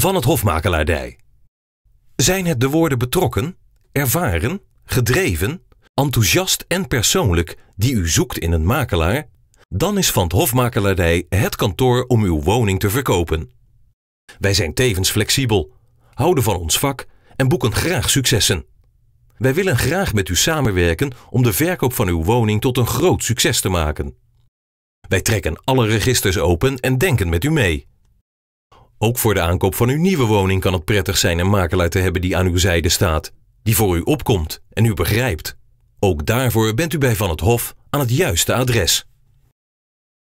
van het Hofmakelaardij. Zijn het de woorden betrokken, ervaren, gedreven, enthousiast en persoonlijk die u zoekt in een makelaar? Dan is Van het Hofmakelaardij het kantoor om uw woning te verkopen. Wij zijn tevens flexibel, houden van ons vak en boeken graag successen. Wij willen graag met u samenwerken om de verkoop van uw woning tot een groot succes te maken. Wij trekken alle registers open en denken met u mee. Ook voor de aankoop van uw nieuwe woning kan het prettig zijn een makelaar te hebben die aan uw zijde staat, die voor u opkomt en u begrijpt. Ook daarvoor bent u bij Van het Hof aan het juiste adres.